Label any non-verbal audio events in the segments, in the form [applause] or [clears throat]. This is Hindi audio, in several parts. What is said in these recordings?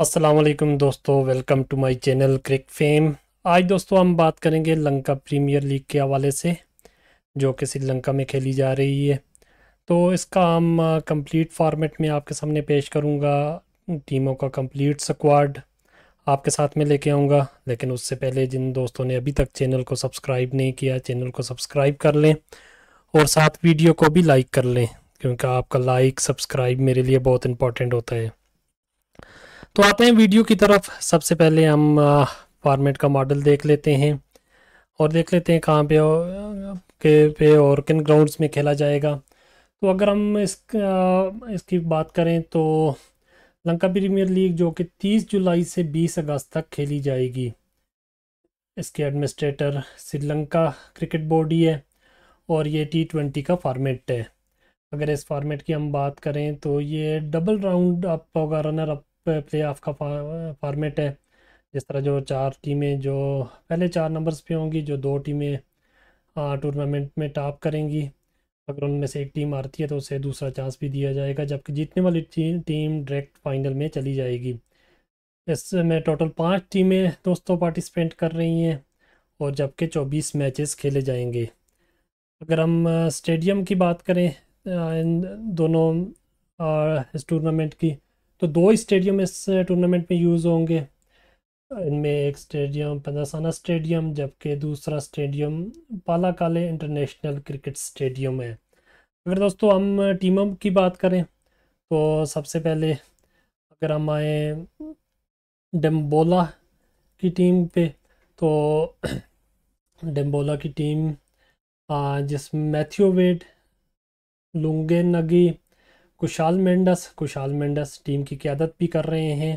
असलम दोस्तों welcome to my channel Cric Fame आज दोस्तों हम बात करेंगे लंका प्रीमियर लीग के हवाले से जो कि श्रीलंका में खेली जा रही है तो इसका हम कंप्लीट फॉर्मेट में आपके सामने पेश करूंगा टीमों का कंप्लीट स्क्वाड आपके साथ में लेके आऊँगा लेकिन उससे पहले जिन दोस्तों ने अभी तक चैनल को सब्सक्राइब नहीं किया चैनल को सब्सक्राइब कर लें और साथ वीडियो को भी लाइक कर लें क्योंकि आपका लाइक सब्सक्राइब मेरे लिए बहुत इंपॉर्टेंट होता है तो आते हैं वीडियो की तरफ सबसे पहले हम फॉर्मेट का मॉडल देख लेते हैं और देख लेते हैं कहाँ पे के पे और किन ग्राउंड्स में खेला जाएगा तो अगर हम इस इसकी बात करें तो लंका प्रीमियर लीग जो कि 30 जुलाई से 20 अगस्त तक खेली जाएगी इसके एडमिनिस्ट्रेटर श्रीलंका क्रिकेट बोर्ड ही है और ये टी ट्वेंटी का फॉर्मेट है अगर इस फॉर्मेट की हम बात करें तो ये डबल राउंड अप होगा रनर अप प्ले ऑफ का फॉर्मेट है जिस तरह जो चार टीमें जो पहले चार नंबर्स पे होंगी जो दो टीमें टूर्नामेंट में टॉप करेंगी अगर उनमें से एक टीम आती है तो उसे दूसरा चांस भी दिया जाएगा जबकि जीतने वाली टीम डायरेक्ट फाइनल में चली जाएगी इसमें टोटल पाँच टीमें दोस्तों पार्टिसिपेंट कर रही हैं और जबकि चौबीस मैचेस खेले जाएंगे अगर हम स्टेडियम की बात करें इन दोनों इस टूर्नामेंट की तो दो स्टेडियम इस टूर्नामेंट में यूज़ होंगे इनमें एक स्टेडियम पंदासाना स्टेडियम जबकि दूसरा stadium Pallekele international cricket stadium है अगर तो दोस्तों हम टीमों की बात करें तो सबसे पहले अगर हम आए डम्बोला की टीम पे तो डम्बोला [clears throat] की टीम जिसमें मैथ्यू वेड लुंगे नगी कुशाल मेंडस कुशाल मेंडस टीम की क्यादत भी कर रहे हैं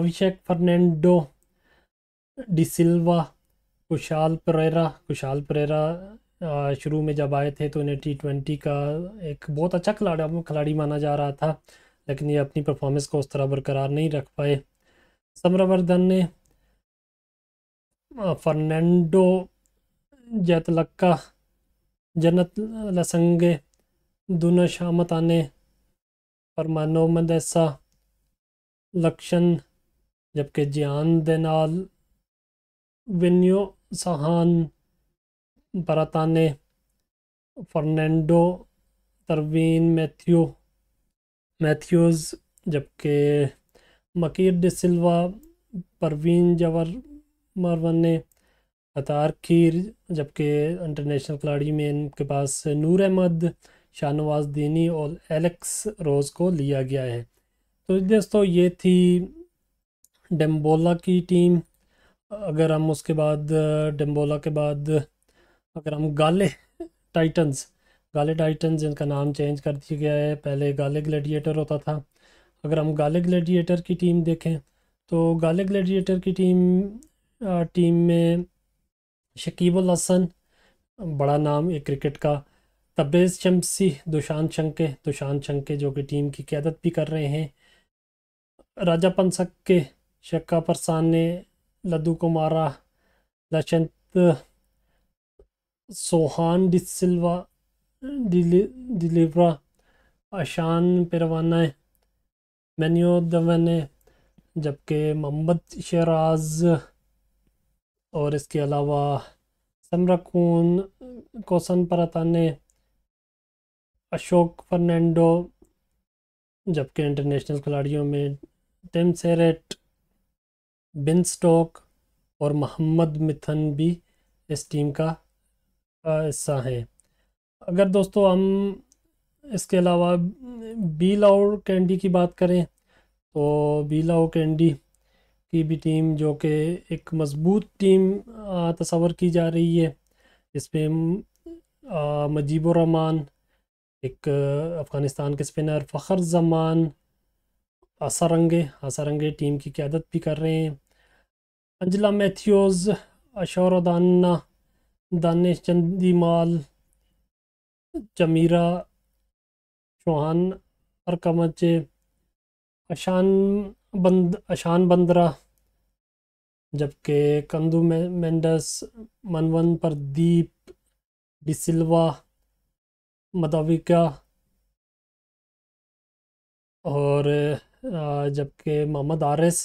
अभिषेक फर्नैंडो डिसिल्वा कुशाल परेरा कुशाल परेरा शुरू में जब आए थे तो उन्हें टी ट्वेंटी का एक बहुत अच्छा खिलाड़ी खिलाड़ी माना जा रहा था लेकिन ये अपनी परफॉर्मेंस को उस तरह बरकरार नहीं रख पाए समरवर्धन ने फर्नैंडो जैतलक्का जन्नत लसंगे दुनश अमताने ਪਰ ਮਾਨੋਮੰਦ लक्षण जबकि ਜਦਕਿ ਜਿਆਨ ਦੇ सहान ਵਿਨਿਓ ਸਹਾਨ ਬਰਤਾਨੇ तरवीन मैथ्यू मैथ्यूज़ जबकि मकीर डिसवा परवीन जवर मरवन ने अतार खीर जबकि इंटरनेशनल खिलाड़ी में इनके पास नूर अहमद शाहनवाज दीनी और एलेक्स रोज़ को लिया गया है तो दोस्तों ये थी डेम्बोला की टीम अगर हम उसके बाद डेम्बोला के बाद अगर हम गाले टाइटन्स गाले टाइटन्स जिनका नाम चेंज कर दिया गया है पहले गाले ग्लेडिएटर होता था अगर हम गाले ग्लेडिएटर की टीम देखें तो गाले ग्लेडिएटर की टीम टीम में शकीबुल हसन बड़ा नाम एक क्रिकेट का तब्रेज़ शमसी दुशांत शंके दुशांत शंके जो कि टीम की क्यादत भी कर रहे हैं राजा पंसक के शक्का परसान ने लद्दू को मारा लशंत सोहान डिसल्वा डिलीवरा अशान परवाना मैन्यो दवन जबकि मोहम्मद शराज और इसके अलावा समरकून कोसन परतान अशोक फर्नैंडो जबकि इंटरनेशनल खिलाड़ियों में टिम सेरेट बिन स्टोक और मोहम्मद मिथन भी इस टीम का हिस्सा है अगर दोस्तों हम इसके अलावा बी लाओ कैंडी की बात करें तो बी लाओ कैंडी की भी टीम जो कि एक मज़बूत टीम तस्वर की जा रही है इसमें मजीब रहमान एक अफ़गानिस्तान के स्पिनर फ़खर जमान आसारंगे आसारंगे टीम की क्यादत भी कर रहे हैं अंजला मैथ्यूज़ अशोर दाना दानिश चंदीमाल जमीरा चौहान अरकमचे अशान बंद अशान बंदरा जबकि कंदू मेंडस मनवन प्रदीप डिसल्वा मुताबिक और जबकि मोहम्मद आरस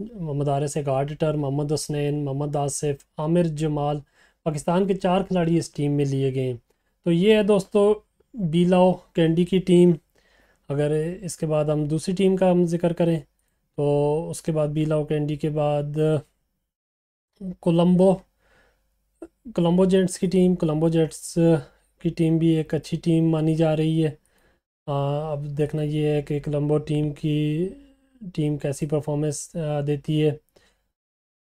मोहम्मद आरस एक आडिटर मोहम्मद हसनैन मोहम्मद आसिफ आमिर जमाल पाकिस्तान के चार खिलाड़ी इस टीम में लिए गए तो ये है दोस्तों बीलाओ कैंडी की टीम अगर इसके बाद हम दूसरी टीम का हम जिक्र करें तो उसके बाद बीलाओ कैंडी के बाद कोलम्बो कोलम्बो जेट्स की टीम कोलम्बो जेट्स की टीम भी एक अच्छी टीम मानी जा रही है आ, अब देखना ये है कि कोलम्बो टीम की टीम कैसी परफॉर्मेंस देती है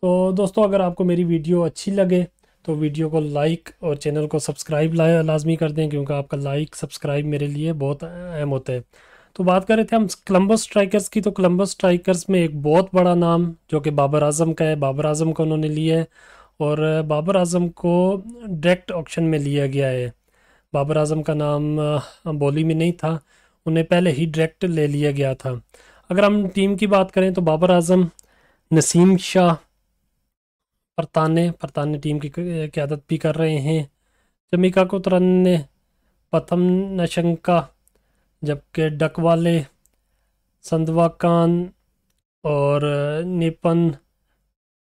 तो दोस्तों अगर आपको मेरी वीडियो अच्छी लगे तो वीडियो को लाइक और चैनल को सब्सक्राइब ला लाजमी कर दें क्योंकि आपका लाइक सब्सक्राइब मेरे लिए बहुत अहम होता है तो बात कर रहे थे हम कलम्बो स्ट्राइकर्स की तो कोलम्बस स्ट्राइकर्स में एक बहुत बड़ा नाम जो कि बाबर आजम का है बाबर आजम को उन्होंने लिया है और बाबर आजम को डायरेक्ट ऑप्शन में लिया गया है बाबर आजम का नाम बोली में नहीं था उन्हें पहले ही डायरेक्ट ले लिया गया था अगर हम टीम की बात करें तो बाबर आजम नसीम शाह परताने परताने टीम की क्यादत भी कर रहे हैं जमीका कोतरन ने पथम नशंका जबकि डकवाले संदवा कान और निपन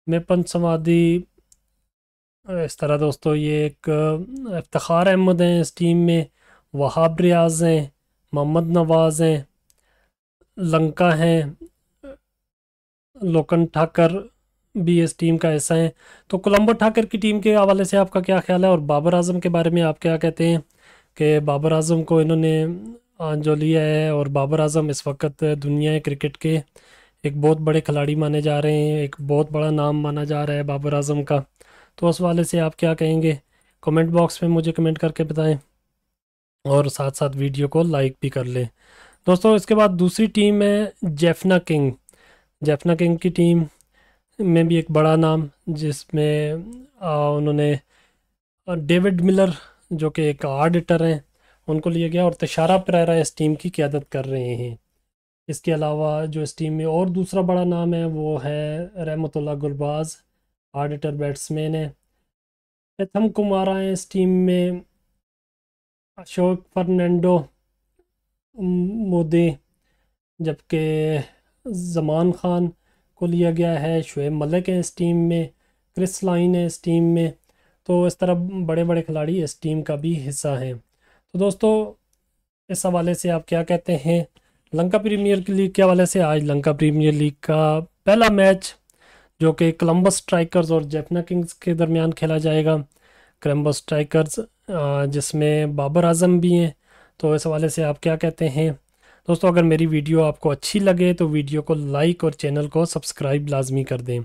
मेपन समाधि इस तरह दोस्तों ये एक इफ्तार अहमद हैं इस टीम में वहाब रियाज हैं मोहम्मद नवाज़ हैं लंका हैं लोकन ठाकर भी इस टीम का ऐसा है तो कोलम्बो ठाकर की टीम के हवाले से आपका क्या ख्याल है और बाबर आजम के बारे में आप क्या कहते हैं कि बाबर आजम को इन्होंने जो लिया है और बाबर आजम इस वक्त दुनिया क्रिकेट के एक बहुत बड़े खिलाड़ी माने जा रहे हैं एक बहुत बड़ा नाम माना जा रहा है बाबर आजम का तो उस वाले से आप क्या कहेंगे कमेंट बॉक्स में मुझे कमेंट करके बताएं और साथ साथ वीडियो को लाइक भी कर लें दोस्तों इसके बाद दूसरी टीम है जेफना किंग जेफना किंग की टीम में भी एक बड़ा नाम जिसमें उन्होंने डेविड मिलर जो कि एक आर्डिटर हैं उनको लिया गया और तशारा पैरा इस टीम की क्यादत कर रहे हैं इसके अलावा जो इस टीम में और दूसरा बड़ा नाम है वो है रहमतुल्ला गुलबाज़ हिटर बैट्समैन है प्रथम कुमारा हैं इस टीम में अशोक फर्नैंडो मोदी जबकि जमान खान को लिया गया है शुएब मलिक है इस टीम में क्रिस लाइन है इस टीम में तो इस तरह बड़े बड़े खिलाड़ी इस टीम का भी हिस्सा हैं तो दोस्तों इस हवाले से आप क्या कहते हैं लंका प्रीमियर लीग के हवाले से आज लंका प्रीमियर लीग का पहला मैच जो कि कोलम्बस स्ट्राइकर्स और जैपना किंग्स के दरमियान खेला जाएगा कोलम्बस स्ट्राइकर्स जिसमें बाबर आजम भी हैं तो इस हवाले से आप क्या कहते हैं दोस्तों अगर मेरी वीडियो आपको अच्छी लगे तो वीडियो को लाइक और चैनल को सब्सक्राइब लाजमी कर दें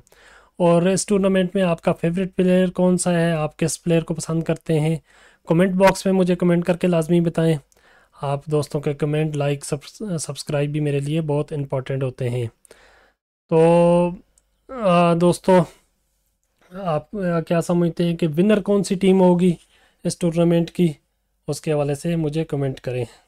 और इस टूर्नामेंट में आपका फेवरेट प्लेयर कौन सा है आप किस प्लेयर को पसंद करते हैं कमेंट बॉक्स में मुझे कमेंट करके लाजमी बताएं आप दोस्तों के कमेंट लाइक सब्सक्राइब भी मेरे लिए बहुत इंपॉर्टेंट होते हैं तो दोस्तों आप क्या समझते हैं कि विनर कौन सी टीम होगी इस टूर्नामेंट की उसके हवाले से मुझे कमेंट करें